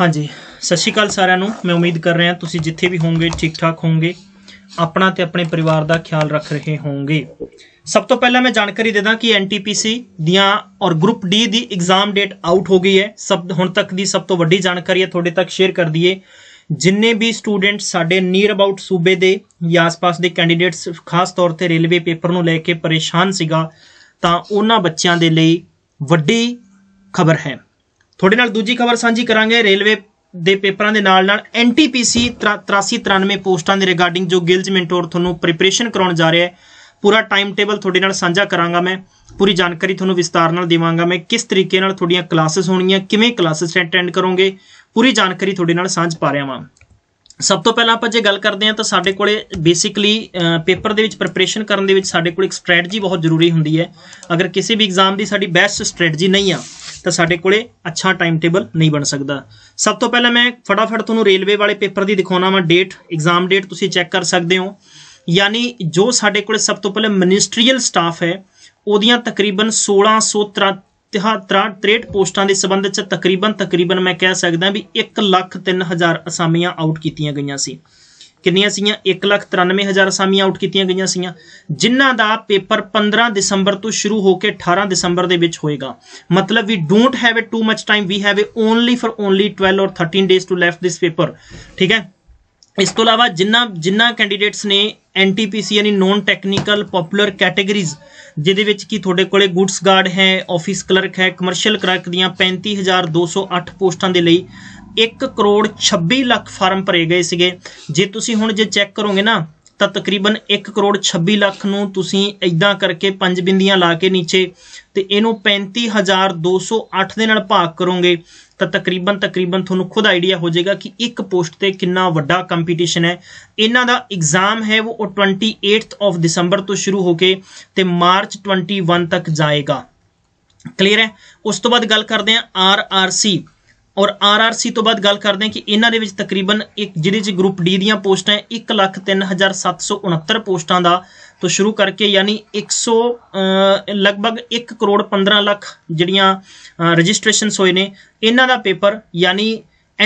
ਹਾਂਜੀ ਸਤਿ ਸ਼੍ਰੀ ਅਕਾਲ ਸਾਰਿਆਂ ਨੂੰ ਮੈਂ ਉਮੀਦ ਕਰ ਰਿਹਾ ਤੁਸੀਂ ਜਿੱਥੇ ਵੀ ਹੋਵੋਗੇ ਠੀਕ ਠਾਕ ਹੋਵੋਗੇ ਆਪਣਾ ਤੇ ਆਪਣੇ ਪਰਿਵਾਰ ਦਾ ਖਿਆਲ ਰੱਖ ਰਹੇ ਹੋਵੋਗੇ ਸਭ ਤੋਂ ਪਹਿਲਾਂ ਮੈਂ ਜਾਣਕਾਰੀ ਦੇ ਦਾਂ ਕਿ ਐਨਟੀਪੀਸੀ ਦੀਆਂ ਔਰ ਗਰੁੱਪ ਡੀ ਦੀ ਐਗਜ਼ਾਮ ਡੇਟ ਆਊਟ ਹੋ ਗਈ ਹੈ ਸਭ ਹੁਣ ਤੱਕ ਦੀ ਸਭ ਤੋਂ ਵੱਡੀ ਜਾਣਕਾਰੀ ਹੈ ਤੁਹਾਡੇ ਤੱਕ ਸ਼ੇਅਰ ਕਰ ਦਈਏ ਜਿੰਨੇ ਵੀ ਸਟੂਡੈਂਟ ਸਾਡੇ ਨੀਅਰ ਅਬਾਊਟ ਸੂਬੇ ਦੇ ਜਾਂ ਆਸ-ਪਾਸ ਦੇ ਕੈਂਡੀਡੇਟਸ ਖਾਸ ਤੌਰ ਤੇ ਰੇਲਵੇ ਪੇਪਰ ਨੂੰ ਲੈ ਕੇ ਪਰੇਸ਼ਾਨ ਸੀਗਾ ਤਾਂ ਉਹਨਾਂ ਬੱਚਿਆਂ ਦੇ ਲਈ ਵੱਡੀ ਖਬਰ ਹੈ ਤੁਹਾਡੇ ਨਾਲ ਦੂਜੀ ਖਬਰ ਸਾਂਝੀ ਕਰਾਂਗੇ ਰੇਲਵੇ ਦੇ ਪੇਪਰਾਂ ਦੇ ਨਾਲ ਨਾਲ ਐਨਟੀਪੀਸੀ 8393 ਪੋਸਟਾਂ ਦੇ ਰਿਗਾਰਡਿੰਗ ਜੋ ਗਿਲਜ ਮੈਂਟੋਰ ਤੁਹਾਨੂੰ ਪ੍ਰੀਪਰੇਸ਼ਨ ਕਰਾਉਣ ਜਾ ਰਿਹਾ ਹੈ ਪੂਰਾ ਟਾਈਮ ਟੇਬਲ ਤੁਹਾਡੇ ਨਾਲ ਸਾਂਝਾ ਕਰਾਂਗਾ ਮੈਂ ਪੂਰੀ ਜਾਣਕਾਰੀ ਤੁਹਾਨੂੰ ਵਿਸਤਾਰ ਨਾਲ ਦੇਵਾਂਗਾ ਮੈਂ ਕਿਸ ਤਰੀਕੇ ਨਾਲ ਤੁਹਾਡੀਆਂ ਕਲਾਸਸ ਹੋਣੀਆਂ ਕਿਵੇਂ ਕਲਾਸਸ ਅਟੈਂਡ ਕਰੋਗੇ ਪੂਰੀ ਜਾਣਕਾਰੀ ਤੁਹਾਡੇ ਨਾਲ ਸਾਂਝ ਪਾ ਰਿਹਾ ਹਾਂ ਸਭ ਤੋਂ ਪਹਿਲਾਂ ਆਪਾਂ ਜੇ ਗੱਲ ਕਰਦੇ ਹਾਂ ਤਾਂ ਸਾਡੇ ਕੋਲੇ ਬੇਸਿਕਲੀ ਪੇਪਰ ਦੇ ਵਿੱਚ ਪ੍ਰਿਪਰੇਸ਼ਨ ਕਰਨ ਦੇ ਵਿੱਚ ਸਾਡੇ ਕੋਲ ਇੱਕ ਸਟ੍ਰੈਟਜੀ ਬਹੁਤ ਜ਼ਰੂਰੀ ਹੁੰਦੀ ਹੈ ਅਗਰ ਕਿਸੇ ਵੀ ਐਗਜ਼ਾਮ ਦੀ ਸਾਡੀ ਬੈਸਟ ਸਟ੍ਰੈਟਜੀ ਨਹੀਂ ਆ ਤਾਂ ਸਾਡੇ ਕੋਲੇ ਅੱਛਾ ਟਾਈਮ ਟੇਬਲ ਨਹੀਂ ਬਣ ਸਕਦਾ ਸਭ ਤੋਂ ਪਹਿਲਾਂ ਮੈਂ ਫਟਾਫਟ ਤੁਹਾਨੂੰ ਰੇਲਵੇ ਵਾਲੇ ਪੇਪਰ ਦੀ ਦਿਖਾਉਣਾ ਵਾਂ ਡੇਟ ਐਗਜ਼ਾਮ ਡੇਟ ਤੁਸੀਂ ਚੈੱਕ ਕਰ ਸਕਦੇ ਹੋ ਯਾਨੀ ਜੋ ਸਾਡੇ ਕੋਲੇ ਸਭ ਤੋਂ ਪਹਿਲਾਂ ਮਿਨਿਸਟਰੀਅਲ ਸਟਾਫ ਹੈ ਉਹਦੀਆਂ ਤਕਰੀਬਨ 1673 ਪੋਸਟਾਂ ਦੇ ਸੰਬੰਧ ਵਿੱਚ ਤਕਰੀਬਨ ਤਕਰੀਬਨ ਮੈਂ ਕਹਿ ਸਕਦਾ ਵੀ 1 ਲੱਖ 3000 ਅਸਾਮੀਆਂ ਆਊਟ ਕੀਤੀਆਂ ਗਈਆਂ ਸੀ ਕਿੰਨੀਆਂ ਸੀਆਂ 193000 ਅਸਾਮੀਆਂ ਆਊਟ ਕੀਤੀਆਂ ਗਈਆਂ ਸੀਆਂ ਜਿਨ੍ਹਾਂ ਦਾ ਪੇਪਰ 15 ਦਸੰਬਰ ਤੋਂ ਸ਼ੁਰੂ ਹੋ ਕੇ 18 ਦਸੰਬਰ ਦੇ ਵਿੱਚ ਹੋਏਗਾ ਮਤਲਬ we don't have it too much time we have only for only 12 ਔਰ 13 days to left this paper ਠੀਕ ਹੈ ਇਸ ਤੋਂ ਇਲਾਵਾ ਜਿੰਨਾ ਜਿੰਨਾ ਕੈਂਡੀਡੇਟਸ ਨੇ ਐਨਟੀਪੀਸੀ ਯਾਨੀ ਨੋਨ ਟੈਕਨੀਕਲ ਪਪੂਲਰ ਕੈਟਾਗਰੀਜ਼ ਜਿਹਦੇ ਵਿੱਚ ਕੀ ਤੁਹਾਡੇ ਕੋਲੇ ਗੁੱਡਸ ਗਾਰਡ ਹੈ ਆਫਿਸ ਕਲਰਕ ਹੈ ਕਮਰਸ਼ੀਅਲ ਕਲਰਕ ਦੀਆਂ 35208 ਪੋਸਟਾਂ ਦੇ ਲਈ 1 ਕਰੋੜ 26 ਲੱਖ ਫਾਰਮ ਭਰੇ ਗਏ ਸੀਗੇ ਜੇ ਤੁਸੀਂ ਹੁਣ ਜੇ ਚੈੱਕ ਕਰੋਗੇ ਨਾ ਤਾਂ ਤਕਰੀਬਨ 1 ਕਰੋੜ 26 ਲੱਖ ਨੂੰ ਤੁਸੀਂ ਇਦਾਂ ਕਰਕੇ ਪੰਜ ਬਿੰਦੀਆਂ ਲਾ ਕੇ ਨੀਚੇ ਤੇ ਇਹਨੂੰ 35208 ਦੇ ਨਾਲ ਭਾਗ ਕਰੋਗੇ ਤਾਂ ਤਕਰੀਬਨ ਤਕਰੀਬਨ ਤੁਹਾਨੂੰ ਖੁਦ ਆਈਡੀਆ ਹੋ ਜਾਏਗਾ ਕਿ ਇੱਕ ਪੋਸਟ ਤੇ ਕਿੰਨਾ ਵੱਡਾ ਕੰਪੀਟੀਸ਼ਨ ਹੈ ਇਹਨਾਂ ਦਾ ਐਗਜ਼ਾਮ ਹੈ ਉਹ 28th ਆਫ ਦਸੰਬਰ ਤੋਂ ਸ਼ੁਰੂ ਹੋ ਕੇ ਤੇ ਮਾਰਚ 21 ਤੱਕ ਜਾਏਗਾ ਕਲੀਅਰ ਹੈ ਉਸ ਤੋਂ ਬਾਅਦ ਗੱਲ ਕਰਦੇ ਹਾਂ ਆਰਆਰਸੀ ਔਰ ਆਰਆਰਸੀ ਤੋਂ ਬਾਅਦ ਗੱਲ ਕਰਦੇ ਹਾਂ ਕਿ ਇਹਨਾਂ ਦੇ ਵਿੱਚ ਤਕਰੀਬਨ ਇੱਕ ਜਿਹਦੇ ਵਿੱਚ ਗਰੁੱਪ ਡੀ ਦੀਆਂ ਪੋਸਟਾਂ 1,03,769 ਪੋਸਟਾਂ ਦਾ ਤੋਂ ਸ਼ੁਰੂ ਕਰਕੇ ਯਾਨੀ 100 ਲਗਭਗ 1 ਕਰੋੜ 15 ਲੱਖ ਜਿਹੜੀਆਂ ਰਜਿਸਟ੍ਰੇਸ਼ਨਸ ਹੋਏ ਨੇ ਇਹਨਾਂ ਦਾ ਪੇਪਰ ਯਾਨੀ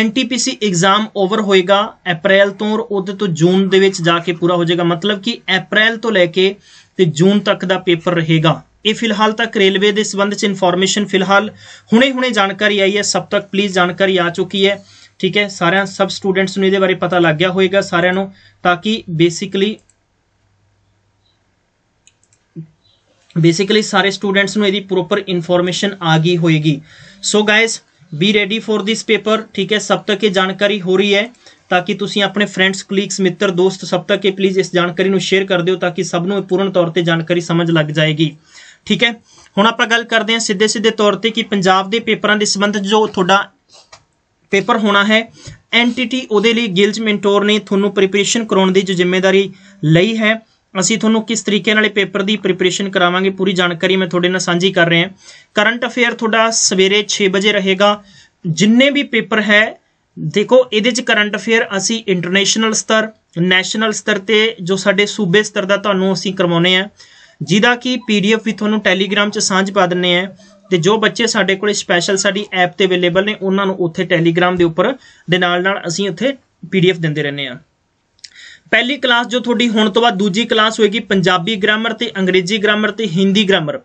NTPC ਐਗਜ਼ਾਮ ਓਵਰ ਹੋਏਗਾ ਅਪ੍ਰੈਲ ਤੋਂ ਔਰ ਉਹਦੇ ਤੋਂ ਜੂਨ ਦੇ ਵਿੱਚ ਜਾ ਕੇ ਪੂਰਾ ਹੋ ਜਾਏਗਾ ਮਤਲਬ ਕਿ ਅਪ੍ਰੈਲ ਤੋਂ ਲੈ ਕੇ ਤੇ ਜੂਨ ਤੱਕ ਦਾ ਪੇਪਰ ਰਹੇਗਾ ਇਹ ਫਿਲਹਾਲ ਤੱਕ ਰੇਲਵੇ ਦੇ ਸੰਬੰਧ ਚ ਇਨਫੋਰਮੇਸ਼ਨ ਫਿਲਹਾਲ ਹੁਣੇ-ਹੁਣੇ ਜਾਣਕਾਰੀ ਆਈ ਹੈ ਸਭ ਤੱਕ ਪਲੀਜ਼ ਜਾਣਕਾਰੀ ਆ ਚੁੱਕੀ ਹੈ ਠੀਕ ਹੈ ਸਾਰਿਆਂ ਸਭ ਸਟੂਡੈਂਟਸ ਨੂੰ ਇਹਦੇ ਬਾਰੇ ਪਤਾ ਲੱਗ ਗਿਆ ਹੋਵੇਗਾ ਸਾਰਿਆਂ ਨੂੰ ਤਾਂ ਕਿ ਬੇਸਿਕਲੀ ਬੇਸਿਕਲੀ ਸਾਰੇ ਸਟੂਡੈਂਟਸ ਨੂੰ ਇਹਦੀ ਪ੍ਰੋਪਰ ਇਨਫੋਰਮੇਸ਼ਨ ਆ ਗਈ ਹੋਏਗੀ so guys be ready for this paper ਠੀਕ ਹੈ ਸਭ ਤੱਕ ਇਹ ਜਾਣਕਾਰੀ ਹੋ ਰਹੀ ਹੈ ਤਾਂ ਕਿ ਤੁਸੀਂ ਆਪਣੇ ਫਰੈਂਡਸ ਕਲੀਗਸ ਮਿੱਤਰ ਦੋਸਤ ਸਭ ਤੱਕ ਇਹ ਪਲੀਜ਼ ਇਸ ਜਾਣਕਾਰੀ ਨੂੰ ਸ਼ੇਅਰ ਕਰ ਦਿਓ ਤਾਂ ਕਿ ਸਭ ਨੂੰ ਪੂਰਨ ਤੌਰ ਤੇ ਜਾਣਕਾਰੀ ਸਮਝ ਲੱਗ ਜਾਏਗੀ ਠੀਕ ਹੈ ਹੁਣ ਆਪਾਂ ਗੱਲ ਕਰਦੇ ਹਾਂ ਸਿੱਧੇ ਸਿੱਧੇ ਤੌਰ ਤੇ ਕਿ ਪੰਜਾਬ ਦੇ ਪੇਪਰਾਂ ਦੇ ਸੰਬੰਧ ਜੋ ਤੁਹਾਡਾ ਪੇਪਰ ਹੋਣਾ ਹੈ ਐਂਟੀਟੀ ਉਹਦੇ ਲਈ ਗਿਲਜ ਮੈਂਟੋਰ ਨੇ ਤੁਹਾਨੂੰ ਪ੍ਰੀਪਰੇਸ਼ਨ ਕਰਾਉਣ ਦੀ ਜੋ ਜ਼ਿੰਮੇਵਾਰੀ ਲਈ ਹੈ ਅਸੀਂ ਤੁਹਾਨੂੰ ਕਿਸ ਤਰੀਕੇ ਨਾਲ ਇਹ ਪੇਪਰ ਦੀ ਪ੍ਰੀਪਰੇਸ਼ਨ ਕਰਾਵਾਂਗੇ ਪੂਰੀ ਜਾਣਕਾਰੀ ਮੈਂ ਤੁਹਾਡੇ ਨਾਲ ਸਾਂਝੀ ਕਰ ਰਿਹਾ ਹਾਂ ਕਰੰਟ ਅਫੇਅਰ ਤੁਹਾਡਾ ਸਵੇਰੇ 6 ਵਜੇ ਰਹੇਗਾ ਜਿੰਨੇ ਵੀ ਪੇਪਰ ਹੈ ਦੇਖੋ ਇਹਦੇ ਚ ਕਰੰਟ ਅਫੇਅਰ ਅਸੀਂ ਇੰਟਰਨੈਸ਼ਨਲ ਸਤਰ ਨੈਸ਼ਨਲ ਸਤਰ ਤੇ ਜੋ ਸਾਡੇ ਸੂਬੇ ਸਤਰ ਦਾ ਤੁਹਾਨੂੰ ਅਸੀਂ ਕਰਵਾਉਨੇ ਆ ਜਿਹਦਾ ਕਿ ਪੀਡੀਐਫ ਵੀ ਤੁਹਾਨੂੰ ਟੈਲੀਗ੍ਰਾਮ 'ਚ ਸਾਂਝ ਪਾ ਦਿੰਨੇ ਆ ਤੇ ਜੋ ਬੱਚੇ ਸਾਡੇ ਕੋਲੇ ਸਪੈਸ਼ਲ ਸਾਡੀ ਐਪ ਤੇ ਅਵੇਲੇਬਲ ਨੇ ਉਹਨਾਂ ਨੂੰ ਉੱਥੇ ਟੈਲੀਗ੍ਰਾਮ ਦੇ ਉੱਪਰ ਦੇ ਨਾਲ ਨਾਲ ਅਸੀਂ ਉੱਥੇ ਪੀਡੀਐਫ ਦਿੰਦੇ ਰਹਿੰਨੇ ਆ ਪਹਿਲੀ ਕਲਾਸ ਜੋ ਤੁਹਾਡੀ ਹੁਣ ਤੋਂ ਬਾਅਦ ਦੂਜੀ ਕਲਾਸ ਹੋਏਗੀ ਪੰਜਾਬੀ ਗ੍ਰਾਮਰ ਤੇ ਅੰਗਰੇਜ਼ੀ ਗ੍ਰਾਮਰ ਤੇ ਹਿੰਦੀ ਗ੍ਰਾਮਰ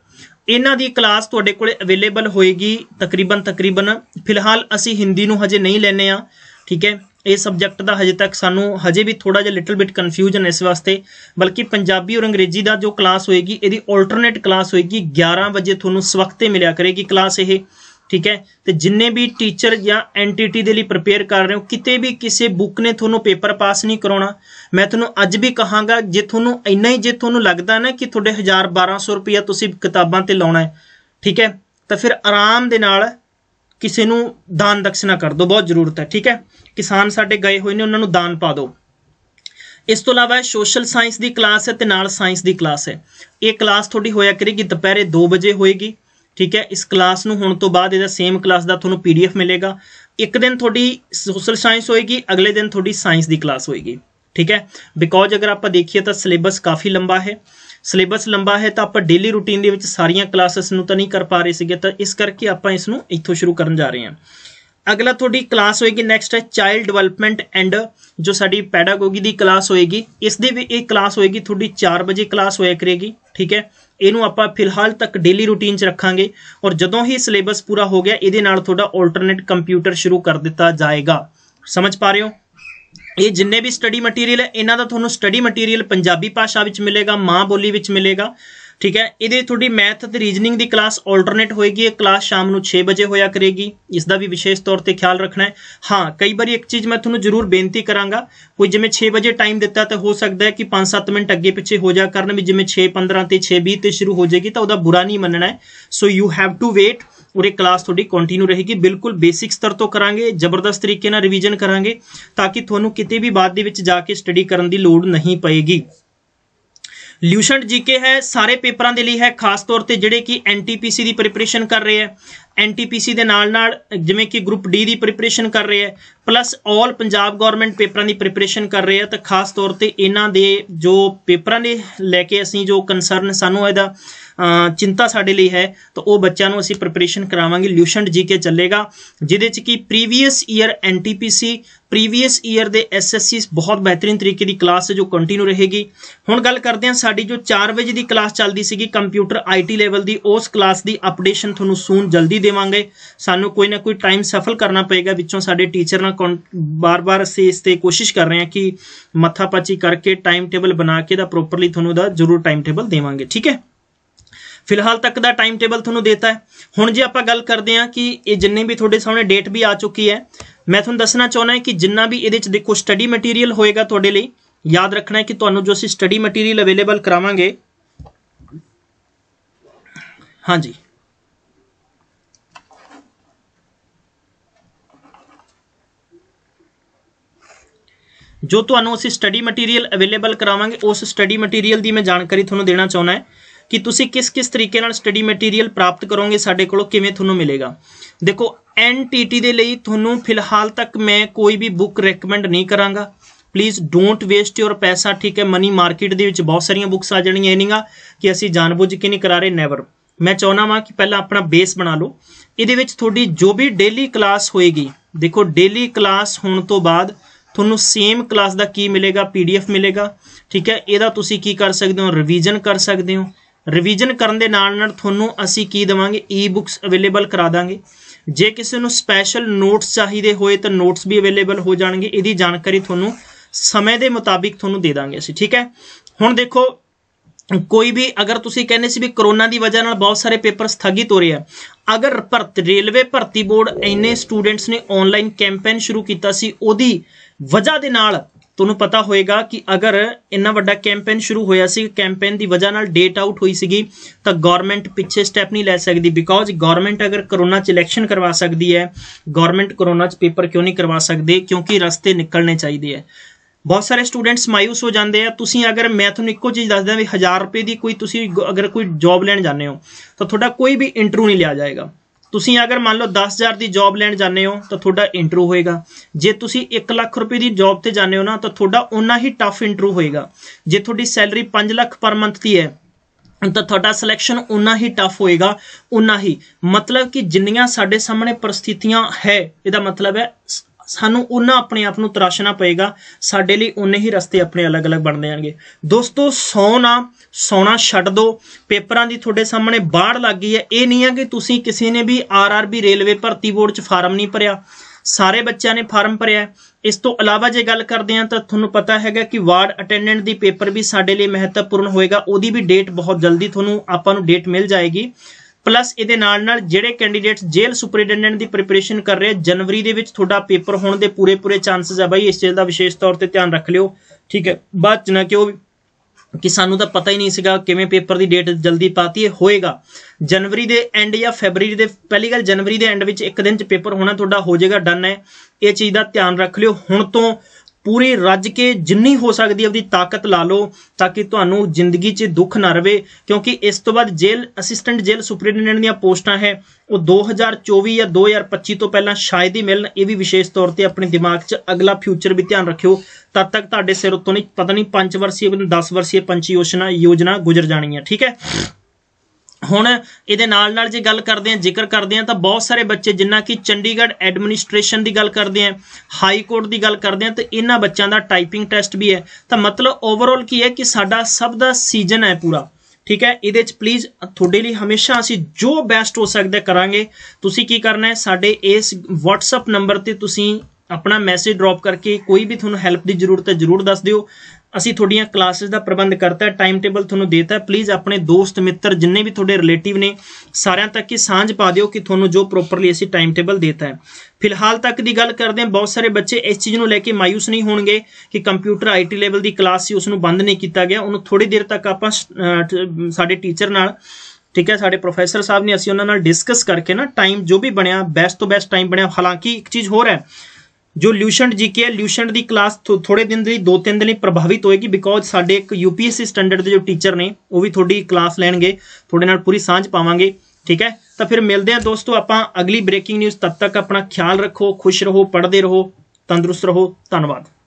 ਇਹਨਾਂ ਦੀ ਕਲਾਸ ਤੁਹਾਡੇ ਕੋਲੇ ਅਵੇਲੇਬਲ ਹੋਏਗੀ ਤਕਰੀਬਨ ਤਕਰੀਬਨ ਫਿਲਹਾਲ ਅਸੀਂ ਹਿੰਦੀ ਨੂੰ ਹਜੇ ਨਹੀਂ ਲੈਨੇ ਆ ਠੀਕ ਹੈ ਇਹ ਸਬਜੈਕਟ ਦਾ ਹਜੇ ਤੱਕ ਸਾਨੂੰ ਹਜੇ ਵੀ ਥੋੜਾ ਜਿਹਾ ਲਿਟਲ ਬਿਟ ਕਨਫਿਊਜ਼ਨ ਇਸ ਵਾਸਤੇ ਬਲਕਿ ਪੰਜਾਬੀ ਔਰ ਅੰਗਰੇਜ਼ੀ ਦਾ ਜੋ ਕਲਾਸ ਹੋਏਗੀ ਇਹਦੀ ਆਲਟਰਨੇਟ ਕਲਾਸ ਹੋਏਗੀ 11 ਵਜੇ ਤੁਹਾਨੂੰ ਸਵਖਤੇ ਮਿਲਿਆ ਕਰੇਗੀ ਕਲਾਸ ਇਹ ਠੀਕ ਹੈ ਤੇ ਜਿੰਨੇ ਵੀ ਟੀਚਰ ਜਾਂ ਐਂਟੀਟੀ ਦੇ ਲਈ ਪ੍ਰਪੇਅਰ ਕਰ ਰਹੇ ਹੋ ਕਿਤੇ ਵੀ ਕਿਸੇ ਬੁੱਕ ਨੇ ਤੁਹਾਨੂੰ ਪੇਪਰ ਪਾਸ ਨਹੀਂ ਕਰਾਉਣਾ ਮੈਂ ਤੁਹਾਨੂੰ ਅੱਜ ਵੀ ਕਹਾਂਗਾ ਜੇ ਤੁਹਾਨੂੰ ਇੰਨਾ ਹੀ ਜੇ ਤੁਹਾਨੂੰ ਲੱਗਦਾ ਨਾ ਕਿ ਤੁਹਾਡੇ 1000 1200 ਰੁਪਇਆ ਤੁਸੀਂ ਕਿਤਾਬਾਂ ਤੇ ਲਾਉਣਾ ਹੈ ਠੀਕ ਹੈ ਤਾਂ ਫਿਰ ਆਰਾਮ ਦੇ ਨਾਲ ਕਿਸੇ ਨੂੰ ਦਾਨ ਦਕਸ਼ਨਾ ਕਰ ਦਿਓ ਬਹੁਤ ਜ਼ਰੂਰਤ ਹੈ ਠੀਕ ਹੈ ਕਿਸਾਨ ਸਾਡੇ ਗਏ ਹੋਏ ਨੇ ਉਹਨਾਂ ਨੂੰ ਦਾਨ ਪਾ ਦਿਓ ਇਸ ਤੋਂ ਇਲਾਵਾ ਸੋਸ਼ਲ ਸਾਇੰਸ ਦੀ ਕਲਾਸ ਹੈ ਤੇ ਨਾਲ ਸਾਇੰਸ ਦੀ ਕਲਾਸ ਹੈ ਇਹ ਕਲਾਸ ਤੁਹਾਡੀ ਹੋਇਆ ਕਰੇਗੀ ਦੁਪਹਿਰੇ 2 ਵਜੇ ਹੋਏਗੀ ਠੀਕ ਹੈ ਇਸ ਕਲਾਸ ਨੂੰ ਹੋਣ ਤੋਂ ਬਾਅਦ ਇਹਦਾ ਸੇਮ ਕਲਾਸ ਦਾ ਤੁਹਾਨੂੰ ਪੀਡੀਐਫ ਮਿਲੇਗਾ ਇੱਕ ਦਿਨ ਤੁਹਾਡੀ ਸੋਸ਼ਲ ਸਾਇੰਸ ਹੋਏਗੀ ਅਗਲੇ ਦਿਨ ਤੁਹਾਡੀ ਸਾਇੰਸ ਦੀ ਕਲਾਸ ਹੋਏਗੀ ਠੀਕ ਹੈ ਬਿਕੋਜ਼ ਅਗਰ ਆਪਾਂ ਦੇਖੀਏ ਤਾਂ ਸਿਲੇਬਸ ਕਾਫੀ ਲੰਬਾ ਹੈ ਸਿਲੇਬਸ ਲੰਬਾ ਹੈ ਤਾਂ ਆਪਾਂ ਡੇਲੀ ਰੂਟੀਨ ਦੇ ਵਿੱਚ ਸਾਰੀਆਂ ਕਲਾਸਸ ਨੂੰ ਤਾਂ ਨਹੀਂ ਕਰ ਪਾ ਰਹੇ ਸੀਗੇ ਤਾਂ ਇਸ ਕਰਕੇ ਆਪਾਂ ਇਸ ਨੂੰ ਇੱਥੋਂ ਸ਼ੁਰੂ ਕਰਨ ਜਾ ਰਹੇ ਹਾਂ ਅਗਲਾ ਤੁਹਾਡੀ ਕਲਾਸ ਹੋਏਗੀ ਨੈਕਸਟ ਹੈ ਚਾਈਲਡ ਡਿਵੈਲਪਮੈਂਟ ਐਂਡ ਜੋ ਸਾਡੀ ਪੈਡਾਗੋਗੀ ਦੀ ਕਲਾਸ ਹੋਏਗੀ ਇਸ ਦੇ ਵੀ ਇਹ ਕਲਾਸ ਹੋਏਗੀ ਤੁਹਾਡੀ 4 ਵਜੇ ਕਲਾਸ ਹੋਇਆ ਕਰੇਗੀ ਠੀਕ ਹੈ ਇਹਨੂੰ ਆਪਾਂ ਫਿਲਹਾਲ ਤੱਕ ਡੇਲੀ ਰੂਟੀਨ 'ਚ ਰੱਖਾਂਗੇ ਔਰ ਜਦੋਂ ਹੀ ਸਿਲੇਬਸ ਪੂਰਾ ਹੋ ਗਿਆ ਇਹਦੇ ਨਾਲ ਤੁਹਾਡਾ ਆਲਟਰਨੇਟ ਕੰਪਿਊਟਰ ਸ਼ੁਰੂ ਕਰ ਦਿੱਤਾ ਜਾਏਗਾ ਸਮਝ ਪਾ ਰਹੇ ਹੋ ਇਹ ਜਿੰਨੇ ਵੀ ਸਟੱਡੀ ਮਟੀਰੀਅਲ ਹੈ ਇਹਨਾਂ ਦਾ ਤੁਹਾਨੂੰ ਸਟੱਡੀ ਮਟੀਰੀਅਲ ਪੰਜਾਬੀ ਭਾਸ਼ਾ ਵਿੱਚ ਮਿਲੇਗਾ ਮਾਂ ਬੋਲੀ ਵਿੱਚ ਮਿਲੇਗਾ ਠੀਕ ਹੈ ਇਹਦੇ ਤੁਹਾਡੀ ਮੈਥ ਤੇ ਰੀਜਨਿੰਗ ਦੀ ਕਲਾਸ ਆਲਟਰਨੇਟ ਹੋਏਗੀ ਇਹ ਕਲਾਸ ਸ਼ਾਮ ਨੂੰ 6 ਵਜੇ ਹੋਇਆ ਕਰੇਗੀ ਇਸ ਦਾ ਵੀ ਵਿਸ਼ੇਸ਼ ਤੌਰ ਤੇ ਖਿਆਲ ਰੱਖਣਾ ਹੈ ਹਾਂ ਕਈ ਵਾਰੀ ਇੱਕ ਚੀਜ਼ ਮੈਂ ਤੁਹਾਨੂੰ ਜ਼ਰੂਰ ਬੇਨਤੀ ਕਰਾਂਗਾ ਕੋਈ ਜਿਵੇਂ 6 ਵਜੇ ਟਾਈਮ ਦਿੱਤਾ ਤਾਂ ਹੋ ਸਕਦਾ ਹੈ ਕਿ 5-7 ਮਿੰਟ ਅੱਗੇ ਪਿੱਛੇ ਹੋ ਜਾ ਕਰਨ ਵੀ ਜਿਵੇਂ 6:15 ਤੇ 6:20 ਤੇ ਸ਼ੁਰੂ ਹੋ ਜਾਏਗੀ ਤਾਂ ਉਹਦਾ ਬੁਰਾ ਨਹੀਂ ਮੰਨਣਾ ਹੈ so you have to wait ਉਰੇ ਕਲਾਸ ਤੁਹਾਡੀ ਕੰਟੀਨਿਊ ਰਹੇਗੀ ਬਿਲਕੁਲ ਬੇਸਿਕ ਸਤਰ ਤੋਂ ਕਰਾਂਗੇ ਜ਼ਬਰਦਸਤ ਤਰੀਕੇ ਨਾਲ ਰਿਵੀਜ਼ਨ ਕਰਾਂਗੇ ਤਾਂ ਕਿ ਤੁਹਾਨੂੰ ਕਿਤੇ ਵੀ ਬਾਅਦ ਦੇ ਵਿੱਚ ਜਾ ਕੇ ਸਟੱਡੀ ਕਰਨ ਦੀ ਲੋੜ ਨਹੀਂ ਪਏਗੀ ਲਿਊਸ਼ੈਂਟ ਜੀਕੇ ਹੈ ਸਾਰੇ ਪੇਪਰਾਂ ਦੇ ਲਈ ਹੈ ਖਾਸ ਤੌਰ ਤੇ ਜਿਹੜੇ ਕਿ ਐਨਟੀਪੀਸੀ ਦੀ ਪ੍ਰੀਪਰੇਸ਼ਨ ਕਰ ਰਹੇ ਹੈ ਐਨਟੀਪੀਸੀ ਦੇ ਨਾਲ ਨਾਲ ਜਿਵੇਂ ਕਿ ਗਰੁੱਪ ਡੀ ਦੀ ਪ੍ਰੀਪਰੇਸ਼ਨ ਕਰ ਰਹੇ ਹੈ ਪਲੱਸ ਆਲ ਪੰਜਾਬ ਗਵਰਨਮੈਂਟ ਪੇਪਰਾਂ ਦੀ ਪ੍ਰੀਪਰੇਸ਼ਨ ਕਰ ਰਹੇ ਹੈ ਤਾਂ ਖਾਸ ਤੌਰ ਤੇ ਇਹਨਾਂ ਦੇ ਜੋ ਪੇਪਰਾਂ ਦੇ ਲੈ ਕੇ ਅਸੀਂ ਜੋ ਕਨਸਰਨ ਸਾਨੂੰ ਇਹਦਾ ਚਿੰਤਾ ਸਾਡੇ ਲਈ ਹੈ ਤਾਂ ਉਹ ਬੱਚਿਆਂ ਨੂੰ ਅਸੀਂ ਪ੍ਰਿਪਰੇਸ਼ਨ ਕਰਾਵਾਂਗੇ ਲਿਊਸ਼ਨਡ ਜੀਕੇ ਚੱਲੇਗਾ ਜਿਹਦੇ ਚ ਕੀ previous year NTPC previous year ਦੇ ਐਸਐਸਸੀ ਬਹੁਤ ਬਿਹਤਰੀਨ ਤਰੀਕੇ ਦੀ ਕਲਾਸ ਹੈ ਜੋ ਕੰਟੀਨਿਊ ਰਹੇਗੀ ਹੁਣ ਗੱਲ ਕਰਦੇ ਹਾਂ ਸਾਡੀ ਜੋ 4 ਵਜੇ ਦੀ ਕਲਾਸ ਚੱਲਦੀ ਸੀਗੀ ਕੰਪਿਊਟਰ ਆਈਟੀ ਲੈਵਲ ਦੀ ਉਸ ਕਲਾਸ ਦੀ ਅਪਡੇਸ਼ਨ ਤੁਹਾਨੂੰ ਸੂਨ ਜਲਦੀ ਦੇਵਾਂਗੇ ਸਾਨੂੰ ਕੋਈ ਨਾ ਕੋਈ ਟਾਈਮ ਸਫਲ ਕਰਨਾ ਪਏਗਾ ਵਿੱਚੋਂ ਸਾਡੇ ਟੀਚਰ ਨਾਲ ਬਾਰ-ਬਾਰ ਅਸੀਂ ਇਸ ਤੇ ਕੋਸ਼ਿਸ਼ ਕਰ ਰਹੇ ਹਾਂ ਕਿ ਮੱਥਾ ਪਾਚੀ ਕਰਕੇ ਟਾਈਮ ਟੇਬਲ ਬਣਾ ਕੇ ਦਾ ਪ੍ਰੋਪਰਲੀ ਤੁਹਾਨੂੰ ਦਾ ਜ਼ਰੂਰ ਟਾਈਮ ਟੇਬਲ ਦੇਵਾਂਗੇ ਠੀਕ ਹੈ ਫਿਲਹਾਲ ਤੱਕ ਦਾ ਟਾਈਮ ਟੇਬਲ ਤੁਹਾਨੂੰ ਦਿੱਤਾ ਹੈ ਹੁਣ ਜੇ ਆਪਾਂ ਗੱਲ ਕਰਦੇ ਹਾਂ ਕਿ ਇਹ ਜਿੰਨੇ ਵੀ ਤੁਹਾਡੇ ਸਾਹਮਣੇ ਡੇਟ ਵੀ ਆ ਚੁੱਕੀ ਹੈ ਮੈਂ ਤੁਹਾਨੂੰ ਦੱਸਣਾ ਚਾਹੁੰਦਾ ਹਾਂ ਕਿ ਜਿੰਨਾ ਵੀ ਇਹਦੇ ਵਿੱਚ ਦੇਖੋ ਸਟੱਡੀ ਮਟੀਰੀਅਲ ਹੋਏਗਾ ਤੁਹਾਡੇ ਲਈ ਯਾਦ ਰੱਖਣਾ ਹੈ ਕਿ ਤੁਹਾਨੂੰ ਜੋ ਅਸੀਂ ਸਟੱਡੀ ਮਟੀਰੀਅਲ ਅਵੇਲੇਬਲ ਕਰਾਵਾਂਗੇ ਹਾਂਜੀ ਜੋ ਤੁਹਾਨੂੰ ਅਸੀਂ ਸਟੱਡੀ ਮਟੀਰੀਅਲ ਅਵੇਲੇਬਲ ਕਰਾਵਾਂਗੇ ਉਸ ਸਟੱਡੀ ਮਟੀਰੀਅਲ ਦੀ ਮੈਂ ਜਾਣਕਾਰੀ ਤੁਹਾਨੂੰ ਦੇਣਾ ਚਾਹੁੰਦਾ ਹਾਂ ਕਿ ਤੁਸੀਂ ਕਿਸ ਕਿਸ ਤਰੀਕੇ ਨਾਲ ਸਟੱਡੀ ਮਟੀਰੀਅਲ ਪ੍ਰਾਪਤ ਕਰੋਗੇ ਸਾਡੇ ਕੋਲੋਂ ਕਿਵੇਂ ਤੁਹਾਨੂੰ ਮਿਲੇਗਾ ਦੇਖੋ ਐਨਟੀਟੀ ਦੇ ਲਈ ਤੁਹਾਨੂੰ ਫਿਲਹਾਲ ਤੱਕ ਮੈਂ ਕੋਈ ਵੀ ਬੁੱਕ ਰეკਮੈਂਡ ਨਹੀਂ ਕਰਾਂਗਾ ਪਲੀਜ਼ ਡੋਨਟ ਵੇਸਟ ਯੋਰ ਪੈਸਾ ਠੀਕ ਹੈ ਮਨੀ ਮਾਰਕੀਟ ਦੇ ਵਿੱਚ ਬਹੁਤ ਸਾਰੀਆਂ ਬੁੱਕਸ ਆ ਜਾਣੀਆਂ ਇਨੀਆਂ ਕਿ ਅਸੀਂ ਜਾਣਬੁੱਝ ਕੇ ਨਹੀਂ ਕਰਾ ਰਹੇ ਨੈਵਰ ਮੈਂ ਚਾਹੁੰਦਾ ਵਾਂ ਕਿ ਪਹਿਲਾਂ ਆਪਣਾ ਬੇਸ ਬਣਾ ਲਓ ਇਹਦੇ ਵਿੱਚ ਤੁਹਾਡੀ ਜੋ ਵੀ ਡੇਲੀ ਕਲਾਸ ਹੋਏਗੀ ਦੇਖੋ ਡੇਲੀ ਕਲਾਸ ਹੋਣ ਤੋਂ ਬਾਅਦ ਤੁਹਾਨੂੰ ਸੇਮ ਕਲਾਸ ਦਾ ਕੀ ਮਿਲੇਗਾ ਪੀਡੀਐਫ ਮਿਲੇਗਾ ਠੀਕ ਹੈ ਇਹਦਾ ਤੁਸੀਂ ਕੀ ਕਰ ਸਕਦੇ ਹੋ ਰਿਵੀਜ਼ਨ ਕਰ ਸਕਦੇ ਹੋ ਰਿਵੀਜ਼ਨ ਕਰਨ ਦੇ ਨਾਲ ਨਾਲ ਤੁਹਾਨੂੰ ਅਸੀਂ ਕੀ ਦਵਾਂਗੇ ਈ-ਬੁੱਕਸ ਅਵੇਲੇਬਲ ਕਰਾ ਦਾਂਗੇ ਜੇ ਕਿਸੇ ਨੂੰ ਸਪੈਸ਼ਲ ਨੋਟਸ ਚਾਹੀਦੇ ਹੋਏ ਤਾਂ ਨੋਟਸ ਵੀ ਅਵੇਲੇਬਲ ਹੋ ਜਾਣਗੇ ਇਹਦੀ ਜਾਣਕਾਰੀ ਤੁਹਾਨੂੰ ਸਮੇਂ ਦੇ ਮੁਤਾਬਿਕ ਤੁਹਾਨੂੰ ਦੇ ਦਾਂਗੇ ਅਸੀਂ ਠੀਕ ਹੈ ਹੁਣ ਦੇਖੋ ਕੋਈ ਵੀ ਅਗਰ ਤੁਸੀਂ ਕਹਿੰਦੇ ਸੀ ਵੀ ਕਰੋਨਾ ਦੀ ਵਜ੍ਹਾ ਨਾਲ ਬਹੁਤ ਸਾਰੇ ਪੇਪਰ ਸਥਗਿਤ ਹੋ ਰਹੇ ਆ ਅਗਰ ਭਰਤ ਰੇਲਵੇ ਭਰਤੀ ਬੋਰਡ ਇੰਨੇ ਸਟੂਡੈਂਟਸ ਨੇ ਆਨਲਾਈਨ ਕੈਂਪੇਨ ਸ਼ੁਰੂ ਕੀਤਾ ਸੀ ਉਹਦੀ ਵਜ੍ਹਾ ਦੇ ਨਾਲ ਤੁਹਾਨੂੰ ਪਤਾ ਹੋਏਗਾ ਕਿ ਅਗਰ ਇੰਨਾ ਵੱਡਾ ਕੈਂਪੇਨ ਸ਼ੁਰੂ ਹੋਇਆ ਸੀ ਕੈਂਪੇਨ ਦੀ ਵਜ੍ਹਾ ਨਾਲ ਡੇਟ ਆਊਟ ਹੋਈ ਸੀਗੀ ਤਾਂ ਗਵਰਨਮੈਂਟ ਪਿੱਛੇ ਸਟੈਪ ਨਹੀਂ ਲੈ ਸਕਦੀ ਬਿਕੋਜ਼ ਗਵਰਨਮੈਂਟ ਅਗਰ ਕਰੋਨਾ ਚ ਇਲੈਕਸ਼ਨ ਕਰਵਾ ਸਕਦੀ ਹੈ ਗਵਰਨਮੈਂਟ ਕਰੋਨਾ ਚ ਪੇਪਰ ਕਿਉਂ ਨਹੀਂ ਕਰਵਾ ਸਕਦੇ ਕਿਉਂਕਿ ਰਸਤੇ ਨਿਕਲਣੇ ਚਾਹੀਦੇ ਆ ਬਹੁਤ ਸਾਰੇ ਸਟੂਡੈਂਟਸ ਮਾਇੂਸ ਹੋ ਜਾਂਦੇ ਆ ਤੁਸੀਂ ਅਗਰ ਮੈਂ ਤੁਹਾਨੂੰ ਇੱਕੋ ਚੀਜ਼ ਦੱਸ ਦਿਆਂ ਵੀ 1000 ਰੁਪਏ ਦੀ ਕੋਈ ਤੁਸੀਂ ਅਗਰ ਕੋਈ ਜੌਬ ਲੈਣ ਜਾਂਦੇ ਹੋ ਤਾਂ ਤੁਹਾਡਾ ਕੋਈ ਵੀ ਇੰਟਰਵਿਊ ਨਹੀਂ ਲਿਆ ਜਾਏਗਾ ਤੁਸੀਂ ਅਗਰ ਮੰਨ ਲਓ 10000 ਦੀ ਜੌਬ ਲੈਣ ਜਾਂਦੇ ਹੋ ਤਾਂ ਤੁਹਾਡਾ ਇੰਟਰਵਿਊ ਹੋਏਗਾ ਜੇ ਤੁਸੀਂ 1 ਲੱਖ ਰੁਪਏ ਦੀ ਜੌਬ ਤੇ ਜਾਂਦੇ ਹੋ ਨਾ ਤਾਂ ਤੁਹਾਡਾ ਉਨਾ ਹੀ ਟਫ ਇੰਟਰਵਿਊ ਹੋਏਗਾ ਜੇ ਤੁਹਾਡੀ ਸੈਲਰੀ 5 ਲੱਖ ਪਰ ਮੰਥ ਦੀ ਹੈ ਤਾਂ ਤੁਹਾਡਾ ਸਿਲੈਕਸ਼ਨ ਉਨਾ ਹੀ ਟਫ ਹੋਏਗਾ ਉਨਾ ਹੀ ਮਤਲਬ ਕਿ ਜਿੰਨੀਆਂ ਸਾਡੇ ਸਾਹਮਣੇ ਪਰਿਸਥਿਤੀਆਂ ਹੈ ਇਹਦਾ ਮਤਲਬ ਹੈ ਸਾਨੂੰ ਉਹਨਾਂ ਆਪਣੇ ਆਪ ਨੂੰ ਤਰਾਸ਼ਣਾ ਪਏਗਾ ਸਾਡੇ ਲਈ ਉਹਨੇ ਹੀ ਰਸਤੇ ਆਪਣੇ ਅਲੱਗ-ਅਲੱਗ ਬਣਦੇ ਜਾਣਗੇ ਦੋਸਤੋ ਸੌਣਾ ਸੌਣਾ ਛੱਡ ਦਿਓ ਪੇਪਰਾਂ ਦੀ ਤੁਹਾਡੇ ਸਾਹਮਣੇ ਬਾੜ ਲੱਗ ਗਈ ਹੈ ਇਹ ਨਹੀਂ ਹੈ ਕਿ ਤੁਸੀਂ ਕਿਸੇ ਨੇ ਵੀ ਆਰਆਰਬੀ ਰੇਲਵੇ ਭਰਤੀ ਬੋਰਡ 'ਚ ਫਾਰਮ ਨਹੀਂ ਭਰਿਆ ਸਾਰੇ ਬੱਚਿਆਂ ਨੇ ਫਾਰਮ ਭਰਿਆ ਇਸ ਤੋਂ ਇਲਾਵਾ ਜੇ ਗੱਲ ਕਰਦੇ ਹਾਂ ਤਾਂ ਤੁਹਾਨੂੰ ਪਤਾ ਹੈਗਾ ਕਿ ਵਾਰਡ ਅਟੈਂਡੈਂਟ ਦੀ ਪੇਪਰ ਵੀ ਸਾਡੇ ਲਈ ਮਹੱਤਵਪੂਰਨ ਹੋਏਗਾ ਉਹਦੀ ਵੀ ਡੇਟ ਬਹੁਤ ਜਲਦੀ ਤੁਹਾਨੂੰ ਆਪਾਂ ਨੂੰ ਡੇਟ ਮਿਲ ਜਾਏਗੀ ਪਲੱਸ ਇਹਦੇ ਨਾਲ ਨਾਲ ਜਿਹੜੇ ਕੈਂਡੀਡੇਟਸ ਜੇਲ੍ਹ ਸੁਪਰਡੈਂਟ ਦੀ ਪ੍ਰੀਪਰੇਸ਼ਨ ਕਰ ਰਹੇ ਜਨਵਰੀ ਦੇ ਵਿੱਚ ਤੁਹਾਡਾ ਪੇਪਰ ਹੋਣ ਦੇ ਪੂਰੇ ਪੂਰੇ ਚਾਂਸਸ ਆ ਬਾਈ ਇਸ ਚੀਜ਼ ਦਾ ਵਿਸ਼ੇਸ਼ ਤੌਰ ਤੇ ਧਿਆਨ ਰੱਖ ਲਿਓ ਠੀਕ ਹੈ ਬਾਅਦ ਚ ਨਾ ਕਿ ਉਹ ਕਿ ਸਾਨੂੰ ਤਾਂ ਪਤਾ ਹੀ ਨਹੀਂ ਸੀਗਾ ਕਿਵੇਂ ਪੇਪਰ ਦੀ ਡੇਟ ਜਲਦੀ ਪਾਤੀ ਹੋਏਗਾ ਜਨਵਰੀ ਦੇ ਐਂਡ ਜਾਂ ਫੈਬਰੀ ਦੇ ਪਹਿਲੀ ਗੱਲ ਜਨਵਰੀ ਦੇ ਐਂਡ ਵਿੱਚ ਇੱਕ ਦਿਨ ਚ ਪੇਪਰ ਹੋਣਾ ਤੁਹਾਡਾ ਹੋ ਜਾਏਗਾ ਡਨ ਹੈ ਇਹ ਚੀਜ਼ ਦਾ ਧਿਆਨ ਰੱਖ ਲਿਓ ਹੁਣ ਤੋਂ ਪੂਰੀ ਰੱਜ ਕੇ ਜਿੰਨੀ ਹੋ ਸਕਦੀ ਆਪਣੀ ਤਾਕਤ ਲਾ ਲਓ ਤਾਂ ਕਿ ਤੁਹਾਨੂੰ ਜ਼ਿੰਦਗੀ 'ਚ ਦੁੱਖ ਨਾ ਰਵੇ ਕਿਉਂਕਿ ਇਸ ਤੋਂ ਬਾਅਦ ਜੇਲ ਅਸਿਸਟੈਂਟ ਜੇਲ ਸੁਪਰਡੈਂਟ ਦੀਆਂ ਪੋਸਟਾਂ ਹੈ ਉਹ 2024 ਜਾਂ 2025 ਤੋਂ ਪਹਿਲਾਂ ਸ਼ਾਇਦ ਹੀ ਮਿਲਣ ਇਹ ਵੀ ਵਿਸ਼ੇਸ਼ ਤੌਰ ਤੇ ਆਪਣੇ ਦਿਮਾਗ 'ਚ ਅਗਲਾ ਫਿਊਚਰ ਵੀ ਧਿਆਨ ਰੱਖਿਓ ਤਦ ਤੱਕ ਤੁਹਾਡੇ ਸਿਰ ਉੱਤੋਂ ਨਹੀਂ ਪਤਾ ਨਹੀਂ 5 ਵਰਸੀਏ ਬਨ 10 ਵਰਸੀਏ ਪੰਚ ਯੋਜਨਾ ਯੋਜਨਾ ਗੁਜ਼ਰ ਜਾਣੀ ਹੈ ਠੀਕ ਹੈ ਹੁਣ ਇਹਦੇ ਨਾਲ ਨਾਲ ਜੇ ਗੱਲ ਕਰਦੇ ਆਂ ਜ਼ਿਕਰ ਕਰਦੇ ਆਂ ਤਾਂ ਬਹੁਤ ਸਾਰੇ ਬੱਚੇ ਜਿੰਨਾ ਕਿ ਚੰਡੀਗੜ੍ਹ ਐਡਮਿਨਿਸਟ੍ਰੇਸ਼ਨ ਦੀ ਗੱਲ ਕਰਦੇ ਆਂ ਹਾਈ ਕੋਰਟ ਦੀ ਗੱਲ ਕਰਦੇ ਆਂ ਤੇ ਇਹਨਾਂ ਬੱਚਿਆਂ ਦਾ ਟਾਈਪਿੰਗ ਟੈਸਟ ਵੀ ਹੈ ਤਾਂ ਮਤਲਬ ਓਵਰਆਲ ਕੀ ਹੈ ਕਿ ਸਾਡਾ ਸਭ ਦਾ ਸੀਜ਼ਨ ਹੈ ਪੂਰਾ ਠੀਕ ਹੈ ਇਹਦੇ ਚ ਪਲੀਜ਼ ਤੁਹਾਡੇ ਲਈ ਹਮੇਸ਼ਾ ਅਸੀਂ ਜੋ ਬੈਸਟ ਹੋ ਸਕਦਾ ਕਰਾਂਗੇ ਤੁਸੀਂ ਕੀ ਕਰਨਾ ਹੈ ਸਾਡੇ ਇਸ WhatsApp ਨੰਬਰ ਤੇ ਤੁਸੀਂ ਆਪਣਾ ਮੈਸੇਜ ਡ੍ਰੌਪ ਕਰਕੇ ਕੋਈ ਵੀ ਤੁਹਾਨੂੰ ਹੈਲਪ ਦੀ ਜ਼ਰੂਰਤ ਹੈ ਜ਼ਰੂਰ ਦੱਸ ਦਿਓ ਅਸੀਂ ਤੁਹਾਡੀਆਂ ਕਲਾਸਿਸ ਦਾ ਪ੍ਰਬੰਧ ਕਰਤਾ ਟਾਈਮ ਟੇਬਲ ਤੁਹਾਨੂੰ ਦੇਤਾ ਪਲੀਜ਼ ਆਪਣੇ ਦੋਸਤ ਮਿੱਤਰ ਜਿੰਨੇ ਵੀ ਤੁਹਾਡੇ ਰਿਲੇਟਿਵ ਨੇ ਸਾਰਿਆਂ ਤੱਕ ਇਹ ਸਾਂਝ ਪਾ ਦਿਓ ਕਿ ਤੁਹਾਨੂੰ ਜੋ ਪ੍ਰੋਪਰਲੀ ਅਸੀਂ ਟਾਈਮ ਟੇਬਲ ਦੇਤਾ ਹੈ ਫਿਲਹਾਲ ਤੱਕ ਦੀ ਗੱਲ ਕਰਦੇ ਹਾਂ ਬਹੁਤ ਸਾਰੇ ਬੱਚੇ ਇਸ ਚੀਜ਼ ਨੂੰ ਲੈ ਕੇ ਮਾਇੂਸ ਨਹੀਂ ਹੋਣਗੇ ਕਿ ਕੰਪਿਊਟਰ ਆਈਟੀ ਲੈਵਲ ਦੀ ਕਲਾਸ ਸੀ ਉਸ ਨੂੰ ਬੰਦ ਨਹੀਂ ਕੀਤਾ ਗਿਆ ਉਹਨੂੰ ਥੋੜੀ ਦੇਰ ਤੱਕ ਆਪਾਂ ਸਾਡੇ ਟੀਚਰ ਨਾਲ ਠੀਕ ਹੈ ਸਾਡੇ ਪ੍ਰੋਫੈਸਰ ਸਾਹਿਬ ਨੇ ਅਸੀਂ ਉਹਨਾਂ ਨਾਲ ਡਿਸਕਸ ਕਰਕੇ ਨਾ ਟਾਈਮ ਜੋ ਵੀ ਬਣਿਆ ਬੈਸਟ ਤੋਂ ਬੈਸਟ ਟਾਈਮ ਬਣਿਆ ਹਾਲਾਂਕਿ ਇੱਕ ਚੀਜ਼ ਹੋਰ ਹੈ ਜੋ ਲਿਊਸ਼ੰਟ ਜੀਕੇ ਹੈ ਲਿਊਸ਼ੈਂਟ ਦੀ ਕਲਾਸ ਥੋੜੇ ਦਿਨ ਲਈ ਦੋ ਤਿੰਨ ਦਿਨ ਲਈ ਪ੍ਰਭਾਵਿਤ ਹੋਏਗੀ ਬਿਕੋਜ਼ ਸਾਡੇ ਇੱਕ ਯੂਪੀਐਸਸੀ ਸਟੈਂਡਰਡ ਦੇ ਜੋ ਟੀਚਰ ਨੇ ਉਹ ਵੀ ਤੁਹਾਡੀ ਕਲਾਸ ਲੈਣਗੇ ਤੁਹਾਡੇ ਨਾਲ ਪੂਰੀ ਸਾਂਝ ਪਾਵਾਂਗੇ ਠੀਕ ਹੈ ਤਾਂ ਫਿਰ ਮਿਲਦੇ ਹਾਂ ਦੋਸਤੋ ਆਪਾਂ ਅਗਲੀ ਬ੍ਰੇਕਿੰਗ ਨਿਊਜ਼ ਤਦ ਤੱਕ ਆਪਣਾ ਖਿਆਲ ਰੱਖੋ ਖੁਸ਼ ਰਹੋ ਪੜ੍ਹਦੇ ਰਹੋ ਤੰਦਰੁਸਤ ਰਹੋ ਧੰਨਵਾਦ